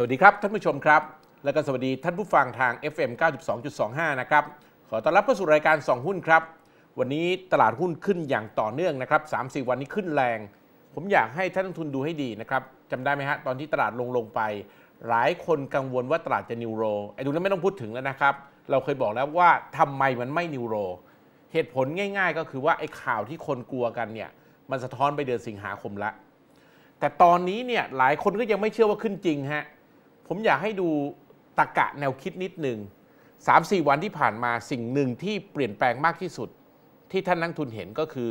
สวัสดีครับท่านผู้ชมครับและก็สวัสดีท่านผู้ฟังทาง FM 92.25นะครับขอต้อนรับเข้าสู่รายการ 2 หุ้นครับ วันนี้ตลาดหุ้นขึ้นอย่างต่อเนื่องนะครับ3-4 วันนี้ขึ้นแรง ผมอยากให้ท่านลงทุนดูให้ดีนะครับจำได้ไหมฮะตอนที่ตลาดลงลงไป หลายคนกังวลว่าตลาดจะนิวโรไอ้ดูแล้วไม่ต้องพูดถึงแล้วนะครับเราเคยบอกแล้วว่าทำไมมันไม่นิวโรเหตุผลง่ายๆก็คือว่าไอ้ข่าวที่คนกลัวกันเนี่ยมันสะท้อนไปเดือนสิงหาคมละแต่ตอนนี้เนี่ยหลายคนก็ยังไม่เชื่อว่าขึ้นจริงฮะผมอยากให้ดูตะกะแนวคิดนิดหนึ่งสามสี่วันที่ผ่านมาสิ่งหนึ่งที่เปลี่ยนแปลงมากที่สุด ที่ท่านนักทุนเห็นก็คือ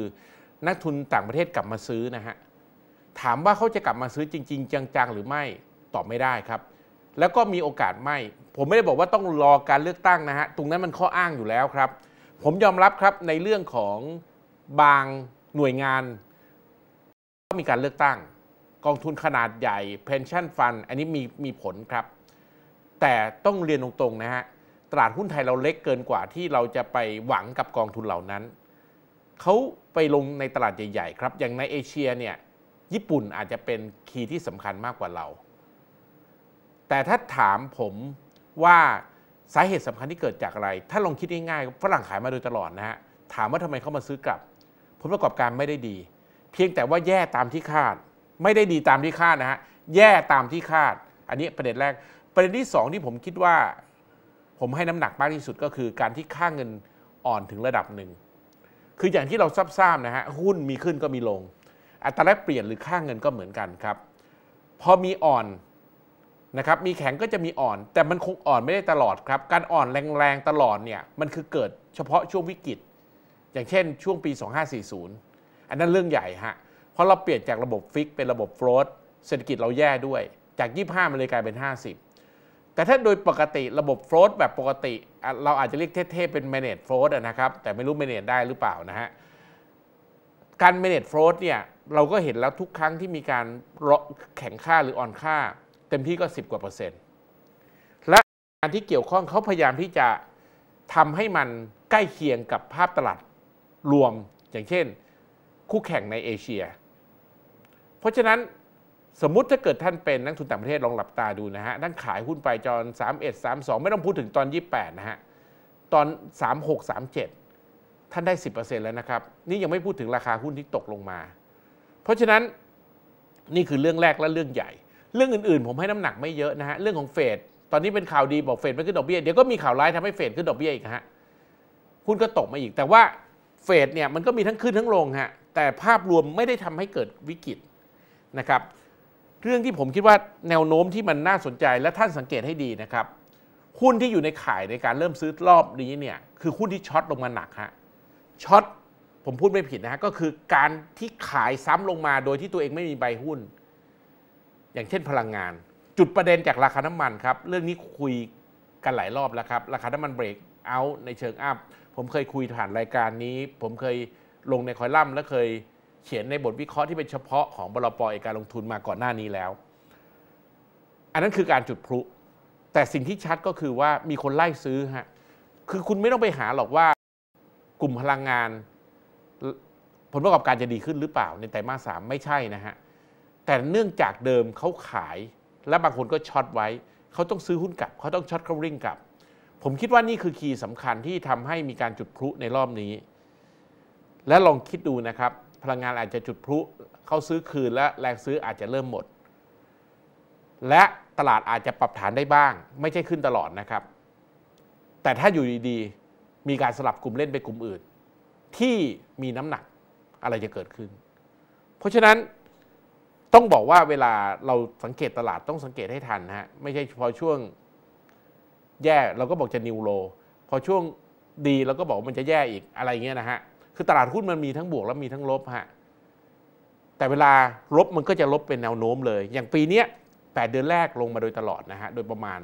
นักทุนต่างประเทศกลับมาซื้อนะฮะถามว่าเขาจะกลับมาซื้อจริง ๆจังๆ หรือไม่ ตอบไม่ได้ครับ แล้วก็มีโอกาสไม่ ผมไม่ได้บอกว่าต้องรอการเลือกตั้งนะฮะ ตรงนั้นมันข้ออ้างอยู่แล้วครับ ผมยอมรับครับในเรื่องของบางหน่วยงาน ก็มีการเลือกตั้งกองทุนขนาดใหญ่เพนชั่นฟันอันนี้มีมีผลครับ แต่ต้องเรียนตรงๆ นะฮะ ตลาดหุ้นไทยเราเล็กเกินกว่าที่เราจะไปหวังกับกองทุนเหล่านั้น เขาไปลงในตลาดใหญ่ๆ ครับ อย่างในเอเชียเนี่ยญี่ปุ่นอาจจะเป็นคีย์ที่สำคัญมากกว่าเรา แต่ถ้าถามผมว่าสาเหตุสำคัญที่เกิดจากอะไร ถ้าลองคิดง่ายๆฝรั่งขายมาโดยตลอดนะฮะถามว่าทำไมเขามาซื้อกลับผลประกอบการไม่ได้ดี เพียงแต่ว่าแย่ตามที่คาดไม่ได้ดีตามที่คาดนะฮะ แย่ตามที่คาด อันนี้ประเด็นแรก ประเด็นที่2ที่ผมคิดว่าผมให้น้ำหนักมากที่สุดก็คือการที่ค่าเงินอ่อนถึงระดับหนึ่ง คืออย่างที่เราทราบนะฮะหุ้นมีขึ้นก็มีลง อัตราแลกเปลี่ยนหรือค่าเงินก็เหมือนกันครับ พอมีอ่อนนะครับมีแข็งก็จะมีอ่อน แต่มันคงอ่อนไม่ได้ตลอดครับ การอ่อนแรงๆตลอดเนี่ยมันคือเกิดเฉพาะช่วงวิกฤตอย่างเช่น ช่วงปี 2540 อันนั้นเรื่องใหญ่ฮะพราะเราเปลี่ยนจากระบบฟิกเป็นระบบโฟลต์เศรษฐกิจเราแย่ด้วย จาก 25 มันเลยกลายเป็น 50 แต่ถ้าโดยปกติระบบโฟลต์แบบปกติ เราอาจจะเรียกเท่ๆเป็นแม n a g e ฟล o นะครับ แต่ไม่รู้แมเนจได้หรือเปล่านะฮะ การแมเนจโฟล o a เนี่ย เราก็เห็นแล้วทุกครั้งที่มีการแข่งค่าหรืออ่อนค่า เต็มที่ก็ 10 กว่าเปอร์เซ็นต์ และงานที่เกี่ยวข้องเขาพยายามที่จะทำให้มันใกล้เคียงกับภาพตลาดรวม อย่างเช่นคู่แข่งในเอเชียเพราะฉะนั้นสมมติถ้าเกิดท่านเป็นนักทุนต่างประเทศ ลองหลับตาดูนะฮะท่านขายหุ้นไปจอน31 32 ไม่ต้องพูดถึงตอน 28 นะฮะ ตอน 36 37 ท่านได้ 10%แล้วนะครับ นี่ยังไม่พูดถึงราคาหุ้นที่ตกลงมา เพราะฉะนั้น นี่คือเรื่องแรกและเรื่องใหญ่ เรื่องอื่นๆผมให้น้ำหนักไม่เยอะนะฮะ เรื่องของเฟดตอนนี้เป็นข่าวดีบอกเฟดไม่ขึ้นดอกเบี้ย เดี๋ยวก็มีข่าวร้ายทำให้เฟดขึ้นดอกเบี้ยอีกฮะ หุ้นก็ตกมาอีก แต่ว่าเฟดเนี่ยมันก็มีทั้งขึ้นทั้งลงฮะแต่ภาพรวมไม่ได้ทำให้เกิดวิกฤตนะครับเรื่องที่ผมคิดว่าแนวโน้มที่มันน่าสนใจและท่านสังเกตให้ดีนะครับหุ้นที่อยู่ในข่ายในการเริ่มซื้อรอบนี้เนี่ยคือหุ้นที่ช็อตลงมาหนักฮะช็อตผมพูดไม่ผิดนะฮะก็คือการที่ขายซ้ำลงมาโดยที่ตัวเองไม่มีใบหุ้น อย่างเช่นพลังงาน จุดประเด็นจากราคาน้ำมันครับ เรื่องนี้คุยกันหลายรอบแล้วครับ ราคาน้ำมันเบรกเอาในเชิงอัพผมเคยคุยผ่านรายการนี้ ผมเคยลงในคอยลัมและเคยเขียนในบทวิเคราะห์ที่เป็นเฉพาะของบลปเอกการลงทุนมาก่อนหน้านี้แล้ว อันนั้นคือการจุดพลุแต่สิ่งที่ชัดก็คือว่ามีคนไล่ซื้อฮะ คือคุณไม่ต้องไปหาหรอกว่ากลุ่มพลังงาน ผลประกอบการจะดีขึ้นหรือเปล่าในไตรมาสสามไม่ใช่นะฮะ แต่เนื่องจากเดิมเขาขาย และบางคนก็ช็อตไว้ เขาต้องซื้อหุ้นกลับเขาต้องช็อตเขาริ่งกลับ ผมคิดว่านี่คือคีย์สำคัญที่ทำให้มีการจุดพลุในรอบนี้ และลองคิดดูนะครับพลังงานอาจจะจุดพลุเข้าซื้อคืนและแรงซื้ออาจจะเริ่มหมด และตลาดอาจจะปรับฐานได้บ้าง ไม่ใช่ขึ้นตลอดนะครับ แต่ถ้าอยู่ดีๆมีการสลับกลุ่มเล่นไปกลุ่มอื่น ที่มีน้ำหนักอะไรจะเกิดขึ้น เพราะฉะนั้นต้องบอกว่าเวลาเราสังเกตตลาดต้องสังเกตให้ทันฮะไม่ใช่พอช่วง แย่เราก็บอกจะนิวโลพอช่วงดีเราก็บอกมันจะแย่อีกอะไรเงี้ยนะฮะคือตลาดหุ้น มันมีทั้งบวก และมีทั้งลบฮะแต่เวลาลบมันก็จะลบเป็นแนวโน้มเลย อย่างปีนี้แปดเดือนแรกลงมาโดยตลอดนะฮะโดยประมาณ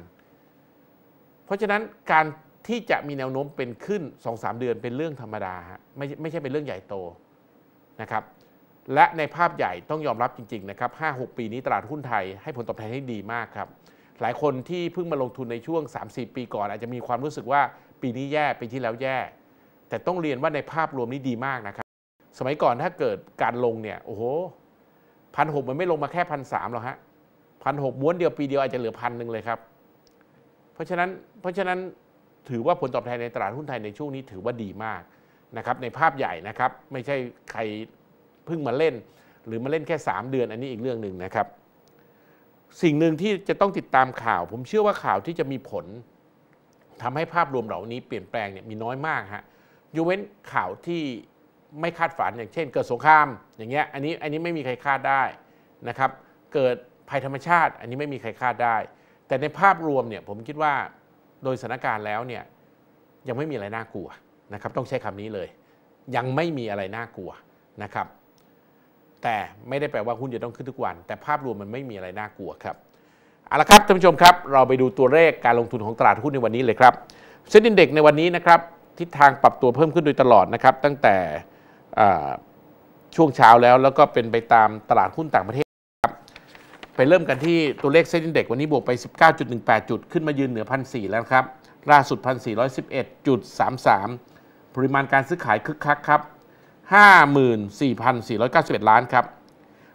เพราะฉะนั้นการที่จะมีแนวโน้มเป็นขึ้น 2-3 เดือนเป็นเรื่องธรรมดาฮะไม่ไม่ใช่เป็นเรื่องใหญ่โตนะครับและในภาพใหญ่ต้องยอมรับจริงๆนะครับห6ปีนี้ตลาดหุ้นไทยให้ผลตอบแทนที่ดีมากครับหลายคนที่เพิ่งมาลงทุนในช่วง3-4ปีก่อนอาจจะมีความรู้สึกว่าปีนี้แย่ปีที่แล้วแย่แต่ต้องเรียนว่าในภาพรวมนี้ดีมากนะครับ สมัยก่อนถ้าเกิดการลงเนี่ย โอ้โหพันหกมันไม่ลงมาแค่พันสามหรอกฮะพันหกม้วนเดียวปีเดียวอาจจะเหลือพันหนึ่งเลยครับ เพราะฉะนั้น เพราะฉะนั้นถือว่าผลตอบแทนในตลาดหุ้นไทยในช่วงนี้ถือว่าดีมากนะครับในภาพใหญ่นะครับไม่ใช่ใครเพิ่งมาเล่น หรือมาเล่นแค่ 3 เดือนอันนี้อีกเรื่องหนึ่งนะครับ สิ่งหนึ่งที่จะต้องติดตามข่าว ผมเชื่อว่าข่าวที่จะมีผล ทำให้ภาพรวมเหล่านี้เปลี่ยนแปลงเนี่ยมีน้อยมากฮะยกเว้นข่าวที่ไม่คาดฝันอย่างเช่น เกิดสงคราม อย่างเงี้ยอันนี้อันนี้ไม่มีใครคาดได้นะครับ เกิดภัยธรรมชาติ อันนี้ไม่มีใครคาดได้ แต่ในภาพรวมเนี่ยผมคิดว่า โดยสถานการณ์แล้วเนี่ยยังไม่มีอะไรน่ากลัวนะครับ ต้องใช้คำนี้เลย ยังไม่มีอะไรน่ากลัวนะครับ แต่ไม่ได้แปลว่าหุ้นจะต้องขึ้นทุกวัน แต่ภาพรวมมันไม่มีอะไรน่ากลัวครับเอาละครับท่านผู้ชมครับเราไปดูตัวเลขการลงทุนของตลาดหุ้นในวันนี้เลยครับเซ็นดินเด็กในวันนี้นะครับทิศทางปรับตัวเพิ่มขึ้นโดยตลอดนะครับ ตั้งแต่ช่วงเช้าแล้วแล้วก็เป็นไปตามตลาดหุ้นต่างประเทศครับ ไปเริ่มกันที่ตัวเลขเซ็นดิ้งเด็กวันนี้บวกไป 19.18 จุดขึ้นมายืนเหนือพันสแล้วครับล่าสุด 1,411.33 ปริมาณการซื้อขายคึกคักครับ 54,491 ล้านครับ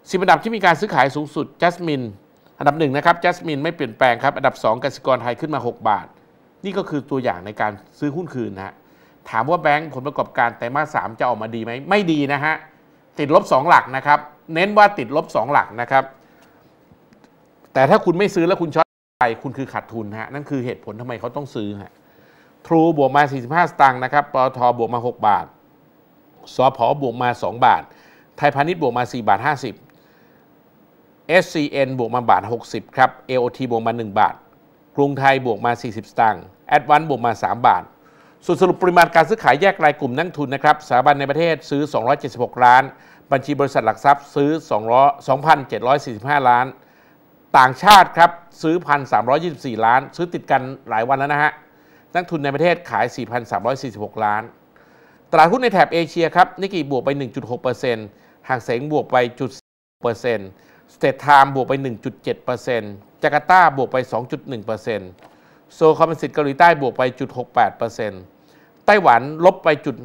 สิบอันดับที่มีการซื้อขายสูงสุดจจสมินอันดับหนึ่งนะครับจจสมินไม่เปลี่ยนแปลงครับอันดับ2กสิกรไทยขึ้นมา 6 บาท นี่ก็คือตัวอย่างในการซื้อหุ้นคืนนะฮะถามว่าแบงก์ผลประกอบการไตรมาสสามจะออกมาดีไหม ไม่ดีนะฮะติดลบ 2 หลักนะครับ เน้นว่าติดลบ 2 หลักนะครับ แต่ถ้าคุณไม่ซื้อแล้วคุณช็อตไปคุณคือขาดทุนฮะ นั่นคือเหตุผลทำไมเขาต้องซื้อฮะทรูบวกมา 45 สตางค์นะครับปตทบวกมา 6 บาทสอพอบวกมา 2 บาท ไทยพาณิชย์บวกมา4บาท50 SCN บวกมาบาท 60 ครับ AOT บวกมา 1 บาท กรุงไทยบวกมา 40 สตางค์แอดวานบวกมา 3 บาทส่วนสรุปปริมาณการซื้อขายแยกรายกลุ่มนักทุนนะครับ สถาบันในประเทศซื้อ 276 ล้าน บัญชีบริษัทหลักทรัพย์ซื้อ 2,745 ล้าน ต่างชาติครับซื้อ 1,324 ล้าน ซื้อติดกันหลายวันแล้วนะฮะ นักทุนในประเทศขาย 4,346 ล้าน ตลาดหุ้นในแถบเอเชียครับนิกกี้บวกไป 1.6%หางเสงบวกไป0ุเปอร์เซ็นต์สเตทไทม์บวกไป 1.7%จาการ์ตาบวกไป 2.1%โซคอมมิสิตเกาหลีใต้บวกไปจุด68%ไต้หวันลบไปจุด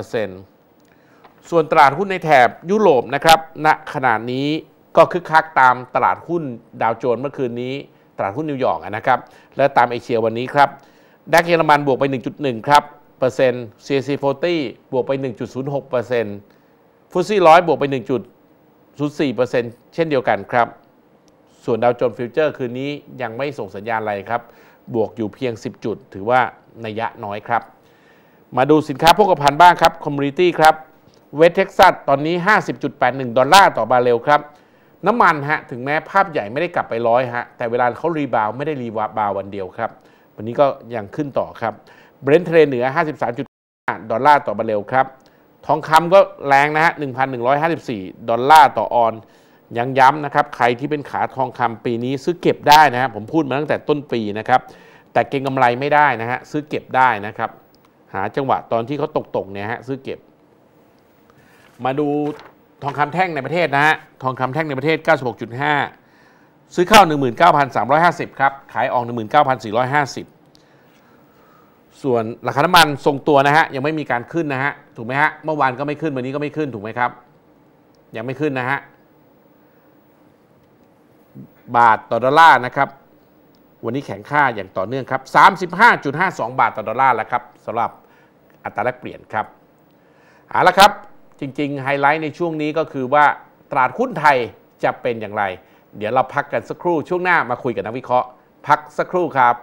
58%ส่วนตลาดหุ้นในแถบยุโรปนะครับณขณะนี้ก็คึกคักตามตลาดหุ้นดาวโจนส์เมื่อคืนนี้ ตลาดหุ้นนิวยอร์กนะครับ และตามเอเชีย วันนี้ครับ ดัคเยอรมันบวกไป 1.1ครับเปอร์เซ็นต์ CAC 40 บวกไป 1.06เปอร์เซ็นต์ฟุตซี่ร้อยบวกไป1.04เปอร์เซ็นต์เช่นเดียวกันครับ ส่วนดาวโจนส์ฟิวเจอร์ คืนนี้ยังไม่ส่งสัญญาณอะไรครับบวกอยู่เพียง 10 จุด ถือว่านัยยะน้อยครับ มาดูสินค้าโภคภัณฑ์บ้างครับคอมมูนิตี้ครับ เวสเท็กซัสตอนนี้ 50.81 ดอลลาร์ต่อบาร์เรลครับ น้ำมันฮะถึงแม้ภาพใหญ่ไม่ได้กลับไปร้อยฮะแต่เวลาเขารีบาวไม่ได้รีบาววันเดียวครับ วันนี้ก็ยังขึ้นต่อครับเบรนท์เทรนเหนือ53.5ดอลลาร์ต่อบาร์เรลครับทองคำก็แรงนะฮะ1,154ดอลลาร์ต่อออนยังย้ำนะครับใครที่เป็นขาทองคำปีนี้ซื้อเก็บได้นะับผมพูดมาตั้งแต่ต้นปีนะครับ แต่เก็งกาไรไม่ได้นะฮะซื้อเก็บได้นะครับ หาจังหวะตอนที่เขาตกตกเนี่ยฮะซื้อเก็บ มาดูทองคำแท่งในประเทศนะฮะทองคำแท่งในประเทศ 96.5 ซื้อเข้า 19,350 ครับ ขายออก 19,450 ส่วนราคาน้ำมันทรงตัวนะฮะยังไม่มีการขึ้นนะฮะถูกไหมฮะเมื่อวานก็ไม่ขึ้นวันนี้ก็ไม่ขึ้นถูกไหมครับ ยังไม่ขึ้นนะฮะบาทต่อดอลลาร์นะครับวันนี้แข็งค่าอย่างต่อเนื่องครับ35.52 บาทต่อดอลลาร์แล้วครับสำหรับอัตราแลกเปลี่ยนครับเอาละครับจริงๆไฮไลท์ในช่วงนี้ก็คือว่าตลาดหุ้นไทยจะเป็นอย่างไร เดี๋ยวเราพักกันสักครู่ ช่วงหน้ามาคุยกับนักวิเคราะห์ พักสักครู่ครับ